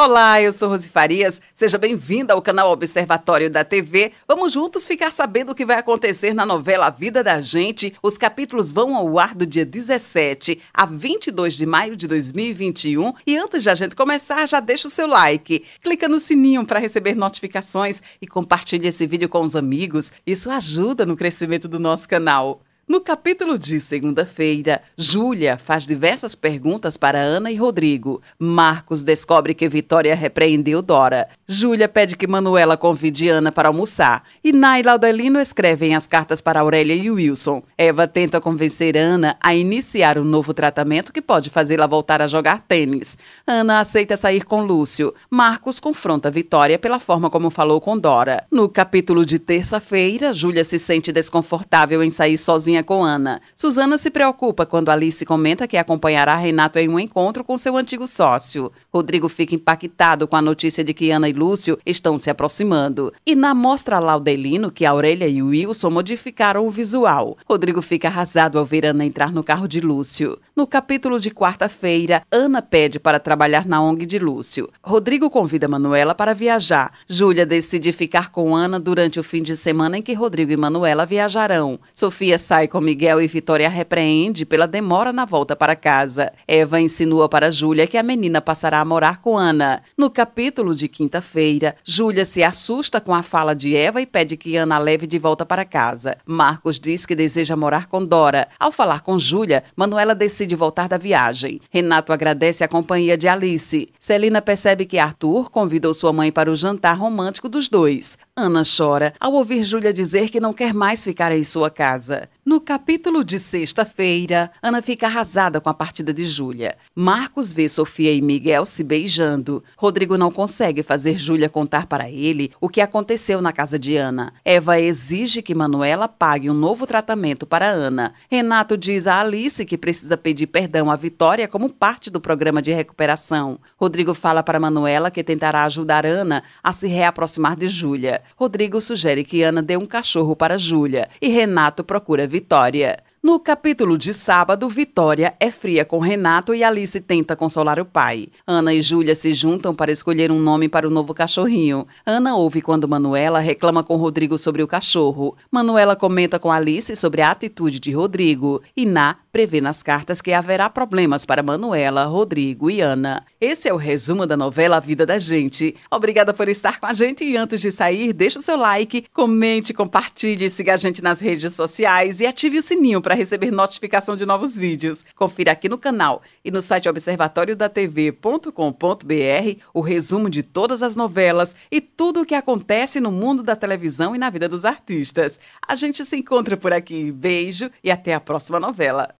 Olá, eu sou Rosi Farias. Seja bem-vinda ao canal Observatório da TV. Vamos juntos ficar sabendo o que vai acontecer na novela A Vida da Gente. Os capítulos vão ao ar do dia 17 a 22 de maio de 2021. E antes de a gente começar, já deixa o seu like, clica no sininho para receber notificações e compartilhe esse vídeo com os amigos. Isso ajuda no crescimento do nosso canal. No capítulo de segunda-feira, Júlia faz diversas perguntas para Ana e Rodrigo. Marcos descobre que Vitória repreendeu Dora. Júlia pede que Manuela convide Ana para almoçar. E Naila e Audelino escrevem as cartas para Aurélia e Wilson. Eva tenta convencer Ana a iniciar um novo tratamento que pode fazê-la voltar a jogar tênis. Ana aceita sair com Lúcio. Marcos confronta Vitória pela forma como falou com Dora. No capítulo de terça-feira, Júlia se sente desconfortável em sair sozinha com Ana. Suzana se preocupa quando Alice comenta que acompanhará Renato em um encontro com seu antigo sócio. Rodrigo fica impactado com a notícia de que Ana e Lúcio estão se aproximando. E na mostra Laudelino que Aurélia e Wilson modificaram o visual. Rodrigo fica arrasado ao ver Ana entrar no carro de Lúcio. No capítulo de quarta-feira, Ana pede para trabalhar na ONG de Lúcio. Rodrigo convida Manuela para viajar. Júlia decide ficar com Ana durante o fim de semana em que Rodrigo e Manuela viajarão. Sofia sai com Miguel e Vitória repreende pela demora na volta para casa. Eva insinua para Júlia que a menina passará a morar com Ana. No capítulo de quinta-feira, Júlia se assusta com a fala de Eva e pede que Ana a leve de volta para casa. Marcos diz que deseja morar com Dora. Ao falar com Júlia, Manuela decide voltar da viagem. Renato agradece a companhia de Alice. Celina percebe que Arthur convidou sua mãe para o jantar romântico dos dois. Ana chora ao ouvir Júlia dizer que não quer mais ficar em sua casa. No capítulo de sexta-feira, Ana fica arrasada com a partida de Júlia. Marcos vê Sofia e Miguel se beijando. Rodrigo não consegue fazer Júlia contar para ele o que aconteceu na casa de Ana. Eva exige que Manuela pague um novo tratamento para Ana. Renato diz a Alice que precisa pedir perdão à Vitória como parte do programa de recuperação. Rodrigo fala para Manuela que tentará ajudar Ana a se reaproximar de Júlia. Rodrigo sugere que Ana dê um cachorro para Júlia e Renato procura Vitória. No capítulo de sábado, Vitória é fria com Renato e Alice tenta consolar o pai. Ana e Júlia se juntam para escolher um nome para o novo cachorrinho. Ana ouve quando Manuela reclama com Rodrigo sobre o cachorro. Manuela comenta com Alice sobre a atitude de Rodrigo. E Ná prevê nas cartas que haverá problemas para Manuela, Rodrigo e Ana. Esse é o resumo da novela A Vida da Gente. Obrigada por estar com a gente e antes de sair, deixe o seu like, comente, compartilhe, siga a gente nas redes sociais e ative o sininho para receber notificação de novos vídeos. Confira aqui no canal e no site observatoriodatv.com.br o resumo de todas as novelas e tudo o que acontece no mundo da televisão e na vida dos artistas. A gente se encontra por aqui. Beijo e até a próxima novela.